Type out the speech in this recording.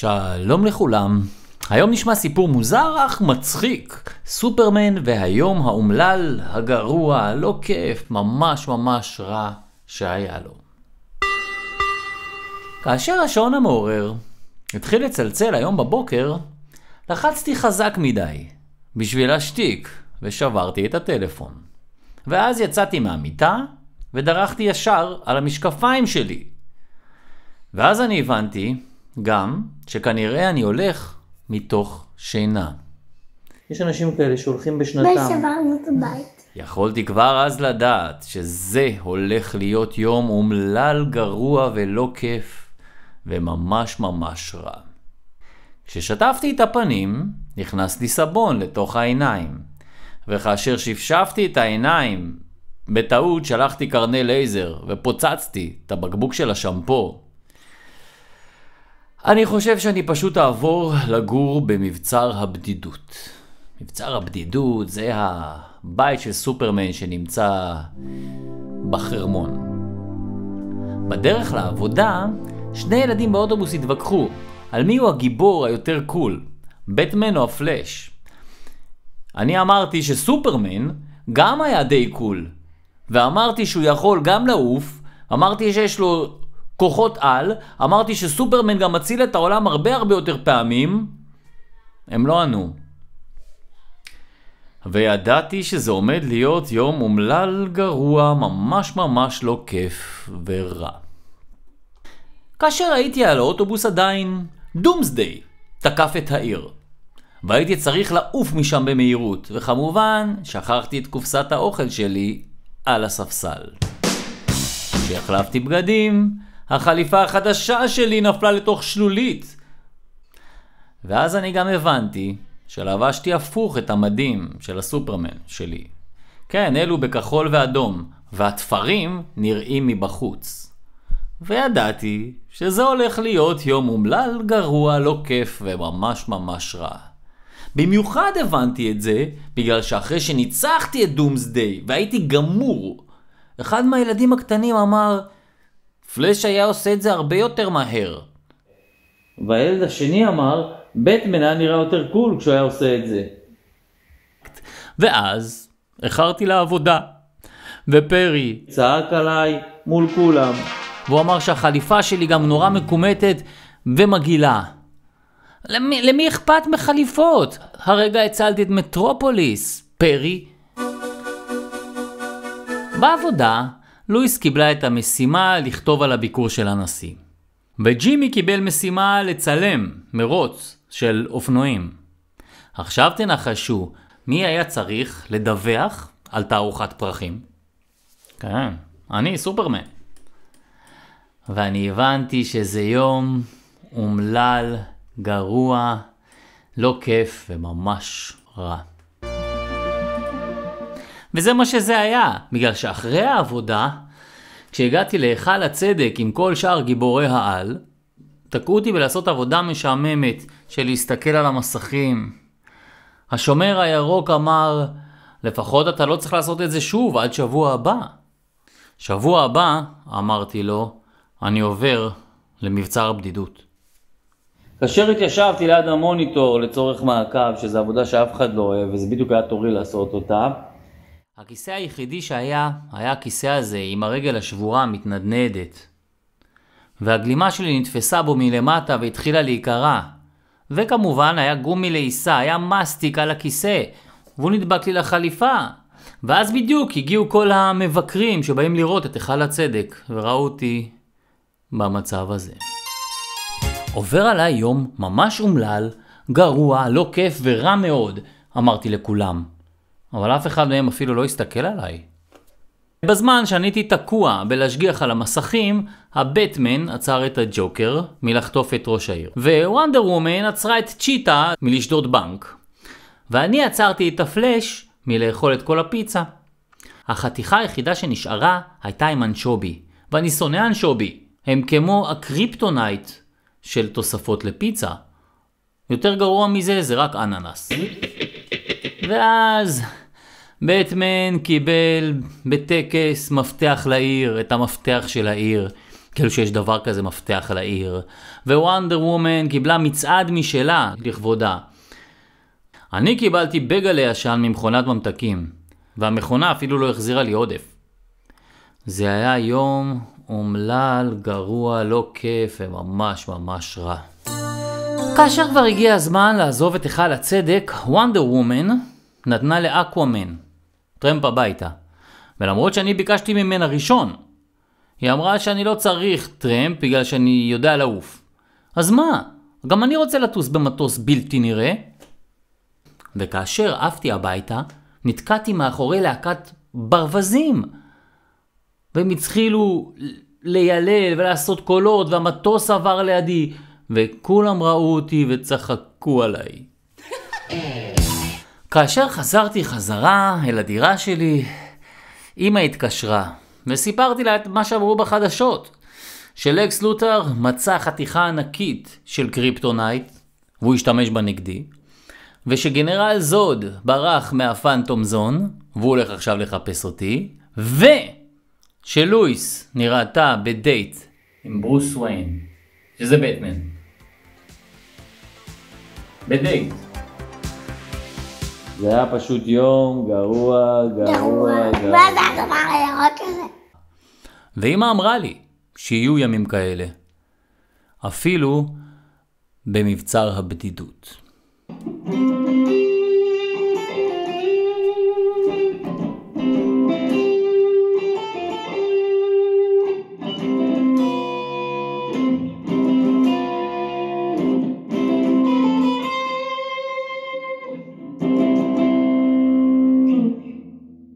שלום לכולם. היום נשמע סיפור מוזר אך מצחיק. סופרמן והיום האומלל, הגרוע, הלא כיף, ממש ממש רע שהיה לו. כאשר השעון המעורר התחיל לצלצל היום בבוקר, לחצתי חזק מדי, בשביל להשתיק, ושברתי את הטלפון. ואז יצאתי מהמיטה, ודרכתי ישר על המשקפיים שלי. ואז אני הבנתי גם שכנראה אני הולך מתוך שינה. יש אנשים כאלה שהולכים בשנתם. ושברנו את הבית. יכולתי כבר אז לדעת שזה הולך להיות יום אומלל גרוע ולא כיף, וממש ממש רע. כששטפתי את הפנים, נכנס לי סבון לתוך העיניים, וכאשר שפשפתי את העיניים, בטעות שלחתי קרני לייזר ופוצצתי את הבקבוק של השמפו אני חושב שאני פשוט אעבור לגור במבצר הבדידות. מבצר הבדידות זה הבית של סופרמן שנמצא בחרמון. בדרך לעבודה, שני ילדים באוטובוס התווכחו על מי הוא הגיבור היותר קול, בטמן או הפלאש. אני אמרתי שסופרמן גם היה די קול, ואמרתי שהוא יכול גם לעוף, אמרתי שיש לו כוחות על, אמרתי שסופרמן גם מציל את העולם הרבה הרבה יותר פעמים, הם לא ענו. וידעתי שזה עומד להיות יום אומלל, גרוע, ממש ממש לא כיף ורע. כאשר הייתי על האוטובוס עדיין, דומסדיי תקף את העיר. והייתי צריך לעוף משם במהירות, וכמובן, שכחתי את קופסת האוכל שלי על הספסל. כשהחלפתי בגדים, החליפה החדשה שלי נפלה לתוך שלולית. ואז אני גם הבנתי שלבשתי הפוך את המדים של הסופרמן שלי. כן, אלו בכחול ואדום, והתפרים נראים מבחוץ. וידעתי שזה הולך להיות יום אומלל, גרוע, לא כיף וממש ממש רע. במיוחד הבנתי את זה בגלל שאחרי שניצחתי את דומסדיי והייתי גמור, אחד מהילדים הקטנים אמר, פלאש היה עושה את זה הרבה יותר מהר. והילד השני אמר, בטמן היה נראה יותר קול כשהוא היה עושה את זה. ואז, איחרתי לעבודה. ופרי צעק עליי מול כולם. והוא אמר שהחליפה שלי גם נורא מקומטת ומגעילה. למי, למי אכפת מחליפות? הרגע הצלתי את מטרופוליס, פרי. בעבודה לואיס קיבלה את המשימה לכתוב על הביקור של הנשיא. וג'ימי קיבל משימה לצלם מרוץ של אופנועים. עכשיו תנחשו, מי היה צריך לדווח על תערוכת פרחים? כן, אני סופרמן. ואני הבנתי שזה יום אומלל, גרוע, לא כיף וממש רע. וזה מה שזה היה, בגלל שאחרי העבודה, כשהגעתי להיכל הצדק עם כל שאר גיבורי העל, תקעו אותי בלעשות עבודה משעממת של להסתכל על המסכים. השומר הירוק אמר, לפחות אתה לא צריך לעשות את זה שוב עד שבוע הבא. שבוע הבא, אמרתי לו, אני עובר למבצר הבדידות. כאשר התיישבתי ליד המוניטור לצורך מעקב, שזו עבודה שאף אחד לא אוהב, וזה בדיוק היה תורי לעשות אותה, הכיסא היחידי שהיה, היה הכיסא הזה עם הרגל השבורה המתנדנדת. והגלימה שלי נתפסה בו מלמטה והתחילה להיקרע. וכמובן היה גומי לעיסה, היה מסטיק על הכיסא, והוא נדבק לי לחליפה. ואז בדיוק הגיעו כל המבקרים שבאים לראות את היכל הצדק, וראו אותי במצב הזה. עובר עליי יום ממש אומלל, גרוע, לא כיף ורע מאוד, אמרתי לכולם. אבל אף אחד מהם אפילו לא הסתכל עליי. בזמן שאני הייתי תקוע בלהשגיח על המסכים, הבטמן עצר את הג'וקר מלחטוף את ראש העיר. ווונדר וומן עצרה את צ'יטה מלשדוד בנק. ואני עצרתי את הפלאש מלאכול את כל הפיצה. החתיכה היחידה שנשארה הייתה עם אנשובי, ואני שונא אנשובי. הם כמו הקריפטונייט של תוספות לפיצה. יותר גרוע מזה זה רק אננס. ואז בטמן קיבל בטקס מפתח לעיר, את המפתח של העיר. כאילו שיש דבר כזה מפתח לעיר. ווונדר וומן קיבלה מצעד משלה לכבודה. אני קיבלתי בגלי עשן ממכונת ממתקים, והמכונה אפילו לא החזירה לי עודף. זה היה יום אומלל, גרוע, לא כיף וממש ממש רע. כאשר כבר הגיע הזמן לעזוב את היכל הצדק, וונדר וומן נתנה לאקוואמן, טרמפ הביתה. ולמרות שאני ביקשתי ממנה ראשון, היא אמרה שאני לא צריך טרמפ בגלל שאני יודע לעוף. אז מה? גם אני רוצה לטוס במטוס בלתי נראה. וכאשר עפתי הביתה, נתקעתי מאחורי להקת ברווזים. והם התחילו לילל ולעשות קולות, והמטוס עבר לידי, וכולם ראו אותי וצחקו עליי. כאשר חזרתי חזרה אל הדירה שלי, אמא התקשרה, וסיפרתי לה את מה שאמרו בחדשות, שלקס לותר מצא חתיכה ענקית של קריפטונייט, והוא השתמש בה נגדי, ושגנרל זוד ברח מהפנטום זון, והוא הולך עכשיו לחפש אותי, ושלואיס נראתה בדייט עם ברוס וויין, שזה בטמן. בדייט. זה היה פשוט יום גרוע, גרוע, גרוע. מה זה הדבר הירוק הזה? ואימא אמרה לי שיהיו ימים כאלה. אפילו במבצר הבדידות.